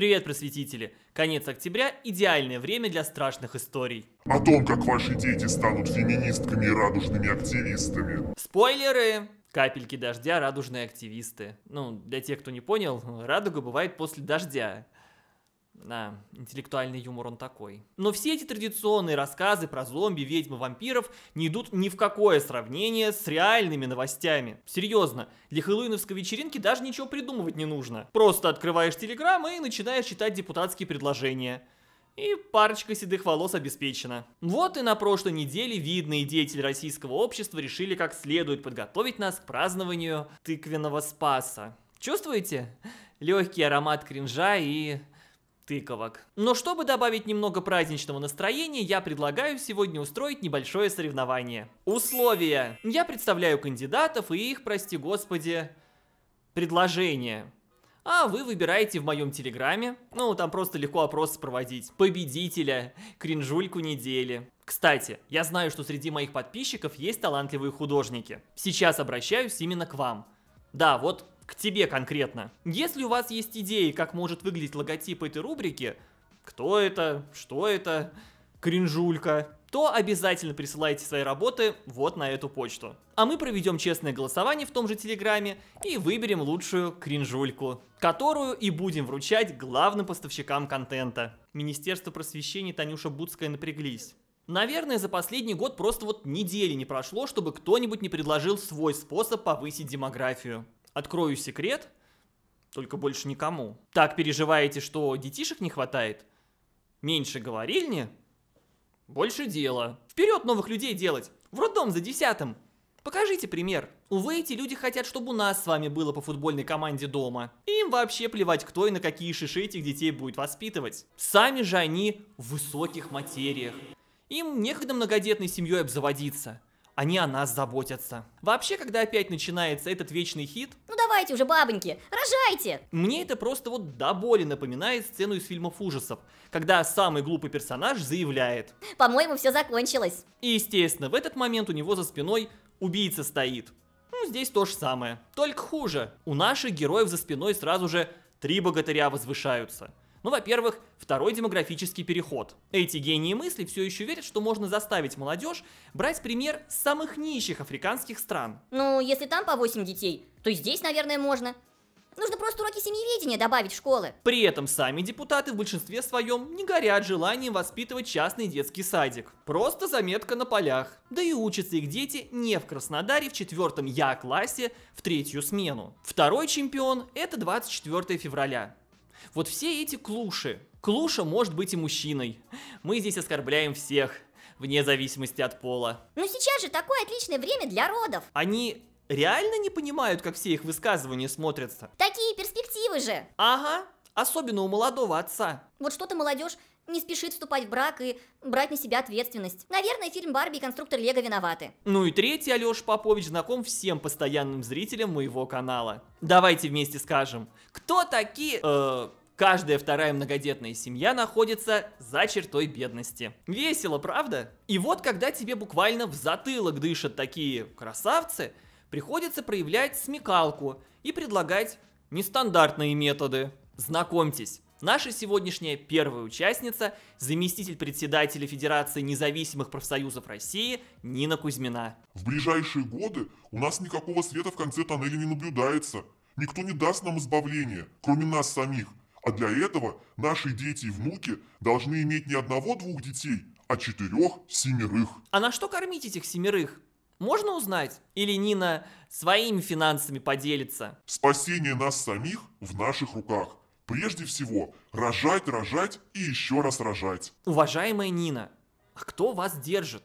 Привет, просветители! Конец октября – идеальное время для страшных историй. О том, как ваши дети станут феминистками и радужными активистами. Спойлеры! Капельки дождя – радужные активисты. Ну, для тех, кто не понял, радуга бывает после дождя. Да, интеллектуальный юмор он такой. Но все эти традиционные рассказы про зомби, ведьмы, вампиров не идут ни в какое сравнение с реальными новостями. Серьезно, для хэллоуиновской вечеринки даже ничего придумывать не нужно. Просто открываешь телеграм и начинаешь читать депутатские предложения. И парочка седых волос обеспечена. Вот и на прошлой неделе видные деятели российского общества решили как следует подготовить нас к празднованию тыквенного спаса. Чувствуете? Легкий аромат кринжа и тыковок. Но чтобы добавить немного праздничного настроения, я предлагаю сегодня устроить небольшое соревнование. Условия. Я представляю кандидатов и их, прости господи, предложения. А вы выбираете в моем телеграме, ну там просто легко опрос проводить, победителя, кринжульку недели. Кстати, я знаю, что среди моих подписчиков есть талантливые художники. Сейчас обращаюсь именно к вам. Да, вот к тебе конкретно. Если у вас есть идеи, как может выглядеть логотип этой рубрики, кто это, что это, кринжулька, то обязательно присылайте свои работы вот на эту почту. А мы проведем честное голосование в том же Телеграме и выберем лучшую кринжульку, которую и будем вручать главным поставщикам контента. Министерство просвещения Танюша Буцкая напряглись. Наверное, за последний год просто вот недели не прошло, чтобы кто-нибудь не предложил свой способ повысить демографию открою секрет, только больше никому. Так переживаете, что детишек не хватает? Меньше говорильни, больше дела. Вперед новых людей делать! В роддом за десятым! Покажите пример. Увы, эти люди хотят, чтобы у нас с вами было по футбольной команде дома. И им вообще плевать, кто и на какие шиши этих детей будет воспитывать. Сами же они в высоких материях. Им некогда многодетной семьей обзаводиться они о нас заботятся. Вообще, когда опять начинается этот вечный хит... Ну давайте уже, бабоньки, рожайте! Мне это просто вот до боли напоминает сцену из фильмов ужасов, когда самый глупый персонаж заявляет... По-моему, все закончилось. И, естественно, в этот момент у него за спиной убийца стоит. Ну, здесь то же самое, только хуже. У наших героев за спиной сразу же три богатыря возвышаются. Ну, во-первых, второй демографический переход. Эти гении мысли все еще верят, что можно заставить молодежь брать пример с самых нищих африканских стран. Ну, если там по 8 детей, то здесь, наверное, можно. Нужно просто уроки семьеведения добавить в школы. При этом сами депутаты в большинстве своем не горят желанием воспитывать частный детский садик. Просто заметка на полях. Да и учатся их дети не в Краснодаре в четвертом Я-классе в третью смену. Второй чемпион – это 24 февраля. Вот все эти клуши. Клуша может быть и мужчиной. Мы здесь оскорбляем всех, вне зависимости от пола. Но сейчас же такое отличное время для родов. Они реально не понимают, как все их высказывания смотрятся? Такие перспективы же. Ага, особенно у молодого отца. Вот что ты молодежь не спешит вступать в брак и брать на себя ответственность. Наверное, фильм «Барби» и «Конструктор Лего» виноваты. Ну и третий Алёша Попович знаком всем постоянным зрителям моего канала. Давайте вместе скажем, кто такие... Э, каждая вторая многодетная семья находится за чертой бедности. Весело, правда? И вот когда тебе буквально в затылок дышат такие красавцы, приходится проявлять смекалку и предлагать нестандартные методы. Знакомьтесь, Наша сегодняшняя первая участница – заместитель председателя Федерации независимых профсоюзов России Нина Кузьмина. В ближайшие годы у нас никакого света в конце тоннеля не наблюдается. Никто не даст нам избавления, кроме нас самих. А для этого наши дети и внуки должны иметь не одного-двух детей, а четырех-семерых. А на что кормить этих семерых? Можно узнать? Или Нина своими финансами поделится? Спасение нас самих в наших руках. Прежде всего, рожать, рожать и еще раз рожать. Уважаемая Нина, а кто вас держит?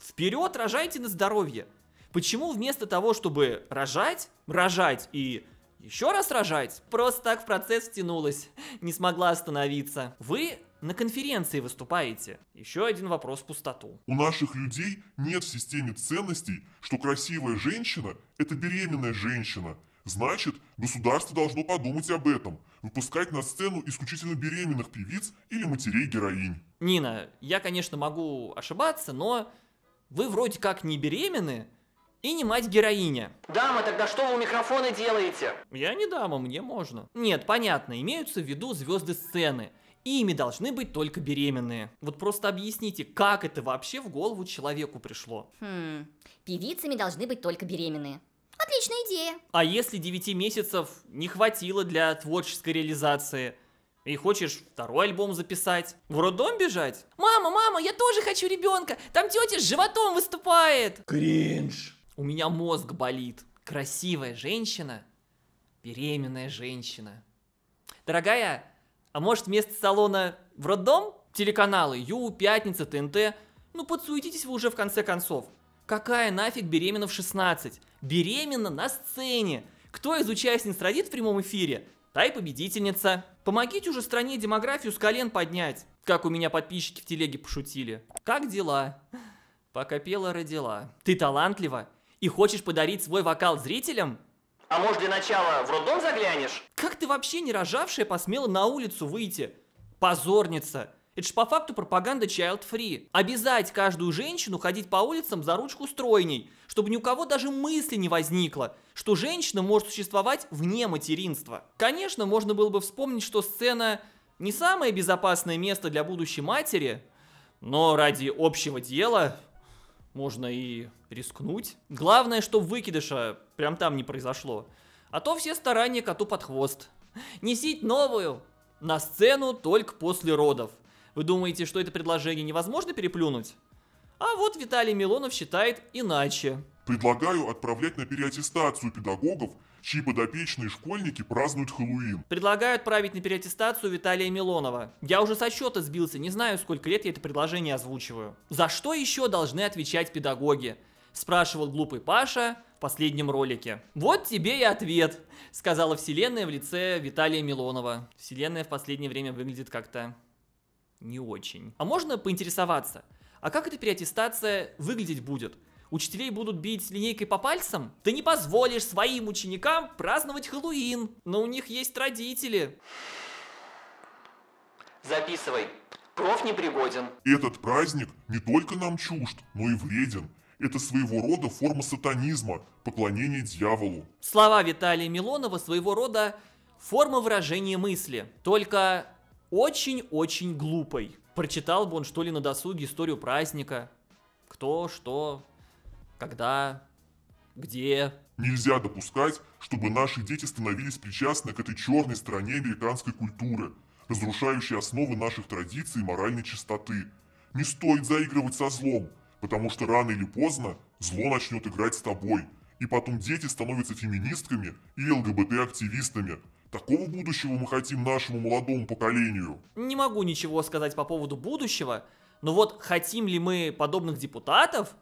Вперед, рожайте на здоровье! Почему вместо того, чтобы рожать, рожать и еще раз рожать, просто так в процесс втянулась, не смогла остановиться? Вы на конференции выступаете. Еще один вопрос в пустоту. У наших людей нет в системе ценностей, что красивая женщина – это беременная женщина – Значит, государство должно подумать об этом, выпускать на сцену исключительно беременных певиц или матерей-героинь. Нина, я, конечно, могу ошибаться, но вы вроде как не беременны и не мать-героиня. Дама, тогда что вы у микрофона делаете? Я не дама, мне можно. Нет, понятно, имеются в виду звезды сцены – и ими должны быть только беременные. Вот просто объясните, как это вообще в голову человеку пришло? Хм, певицами должны быть только беременные. Отличная идея. А если 9 месяцев не хватило для творческой реализации? И хочешь второй альбом записать? В роддом бежать? Мама, мама, я тоже хочу ребенка. Там тетя с животом выступает. Кринж. У меня мозг болит. Красивая женщина, беременная женщина. Дорогая, а может вместо салона в роддом? Телеканалы Ю, Пятница, ТНТ. Ну подсуетитесь вы уже в конце концов. Какая нафиг беременна в 16? беременна на сцене. Кто из участниц родит в прямом эфире, та и победительница. Помогите уже стране демографию с колен поднять, как у меня подписчики в телеге пошутили. Как дела? Пока пела, родила. Ты талантлива и хочешь подарить свой вокал зрителям? А может для начала в роддом заглянешь? Как ты вообще не рожавшая посмела на улицу выйти? Позорница! Это же по факту пропаганда child free. Обязать каждую женщину ходить по улицам за ручку стройней, чтобы ни у кого даже мысли не возникло, что женщина может существовать вне материнства. Конечно, можно было бы вспомнить, что сцена не самое безопасное место для будущей матери, но ради общего дела можно и рискнуть. Главное, что выкидыша прям там не произошло. А то все старания коту под хвост. Несить новую на сцену только после родов. Вы думаете, что это предложение невозможно переплюнуть? А вот Виталий Милонов считает иначе. Предлагаю отправлять на переаттестацию педагогов, чьи подопечные школьники празднуют Хэллоуин. Предлагаю отправить на переаттестацию Виталия Милонова. Я уже со счета сбился, не знаю, сколько лет я это предложение озвучиваю. За что еще должны отвечать педагоги? Спрашивал глупый Паша в последнем ролике. Вот тебе и ответ, сказала вселенная в лице Виталия Милонова. Вселенная в последнее время выглядит как-то не очень. А можно поинтересоваться, а как эта переаттестация выглядеть будет? Учителей будут бить линейкой по пальцам? Ты не позволишь своим ученикам праздновать Хэллоуин, но у них есть родители. Записывай. Проф не пригоден. Этот праздник не только нам чужд, но и вреден. Это своего рода форма сатанизма, поклонение дьяволу. Слова Виталия Милонова своего рода форма выражения мысли. Только очень-очень глупой. Прочитал бы он, что ли, на досуге историю праздника. Кто, что, когда, где. Нельзя допускать, чтобы наши дети становились причастны к этой черной стороне американской культуры, разрушающей основы наших традиций и моральной чистоты. Не стоит заигрывать со злом, потому что рано или поздно зло начнет играть с тобой, и потом дети становятся феминистками и ЛГБТ-активистами, Такого будущего мы хотим нашему молодому поколению. Не могу ничего сказать по поводу будущего, но вот хотим ли мы подобных депутатов,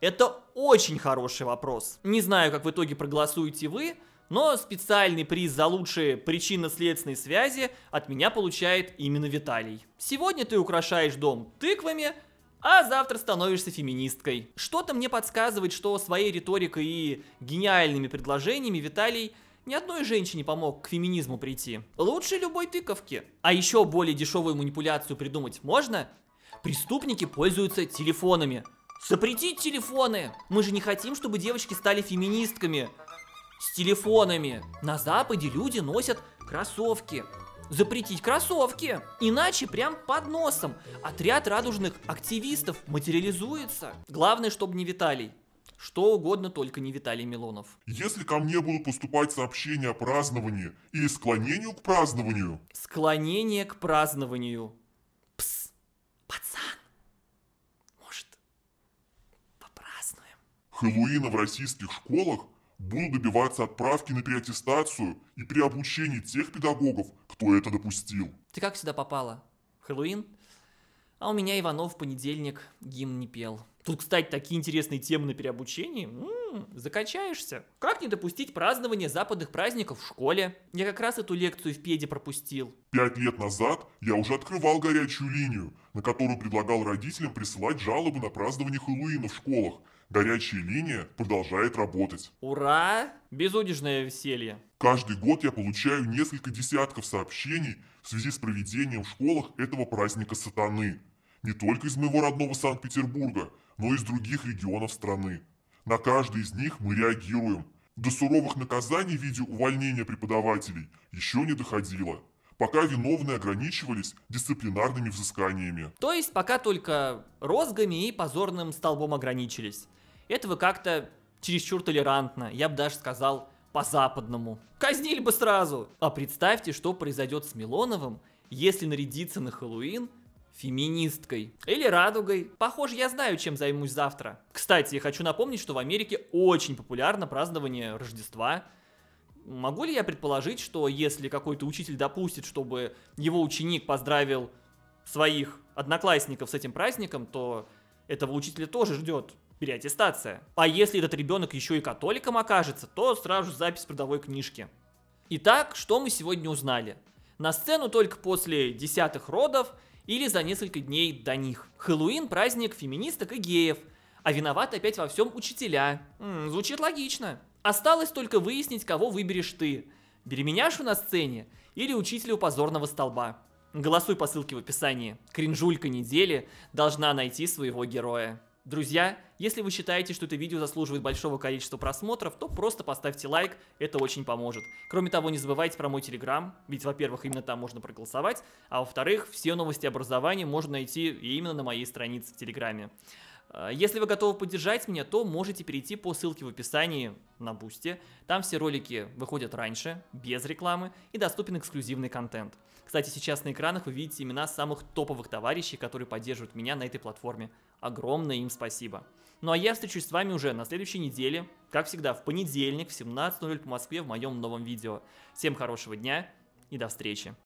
это очень хороший вопрос. Не знаю, как в итоге проголосуете вы, но специальный приз за лучшие причинно-следственные связи от меня получает именно Виталий. Сегодня ты украшаешь дом тыквами, а завтра становишься феминисткой. Что-то мне подсказывает, что своей риторикой и гениальными предложениями Виталий ни одной женщине помог к феминизму прийти. Лучше любой тыковки. А еще более дешевую манипуляцию придумать можно? Преступники пользуются телефонами. Запретить телефоны! Мы же не хотим, чтобы девочки стали феминистками. С телефонами. На Западе люди носят кроссовки. Запретить кроссовки. Иначе прям под носом. Отряд радужных активистов материализуется. Главное, чтобы не Виталий. Что угодно, только не Виталий Милонов. Если ко мне будут поступать сообщения о праздновании или склонению к празднованию... Склонение к празднованию. Пс, пацан, может, попразднуем? Хэллоуина в российских школах будут добиваться отправки на переаттестацию и при обучении тех педагогов, кто это допустил. Ты как сюда попала? Хэллоуин? А у меня Иванов в понедельник гимн не пел. Тут, кстати, такие интересные темы на переобучении. М-м, закачаешься. Как не допустить празднования западных праздников в школе? Я как раз эту лекцию в педе пропустил. Пять лет назад я уже открывал горячую линию, на которую предлагал родителям присылать жалобы на празднование Хэллоуина в школах. Горячая линия продолжает работать. Ура! Безудержное веселье. Каждый год я получаю несколько десятков сообщений в связи с проведением в школах этого праздника сатаны не только из моего родного Санкт-Петербурга, но и из других регионов страны. На каждый из них мы реагируем. До суровых наказаний в виде увольнения преподавателей еще не доходило пока виновные ограничивались дисциплинарными взысканиями. То есть пока только розгами и позорным столбом ограничились. Это вы как-то чересчур толерантно, я бы даже сказал, по-западному. Казнили бы сразу! А представьте, что произойдет с Милоновым, если нарядиться на Хэллоуин – феминисткой. Или радугой. Похоже, я знаю, чем займусь завтра. Кстати, я хочу напомнить, что в Америке очень популярно празднование Рождества. Могу ли я предположить, что если какой-то учитель допустит, чтобы его ученик поздравил своих одноклассников с этим праздником, то этого учителя тоже ждет переаттестация. А если этот ребенок еще и католиком окажется, то сразу же запись трудовой книжки. Итак, что мы сегодня узнали? На сцену только после десятых родов – или за несколько дней до них. Хэллоуин – праздник феминисток и геев, а виноват опять во всем учителя. М-м, звучит логично. Осталось только выяснить, кого выберешь ты – беременяшу на сцене или учителю позорного столба. Голосуй по ссылке в описании. Кринжулька недели должна найти своего героя. Друзья, если вы считаете, что это видео заслуживает большого количества просмотров, то просто поставьте лайк, это очень поможет. Кроме того, не забывайте про мой телеграм, ведь, во-первых, именно там можно проголосовать, а во-вторых, все новости образования можно найти именно на моей странице в телеграме. А, если вы готовы поддержать меня, то можете перейти по ссылке в описании на Бусте. Там все ролики выходят раньше, без рекламы и доступен эксклюзивный контент. Кстати, сейчас на экранах вы видите имена самых топовых товарищей, которые поддерживают меня на этой платформе. Огромное им спасибо. Ну а я встречусь с вами уже на следующей неделе, как всегда, в понедельник в 17.00 по Москве в моем новом видео. Всем хорошего дня и до встречи.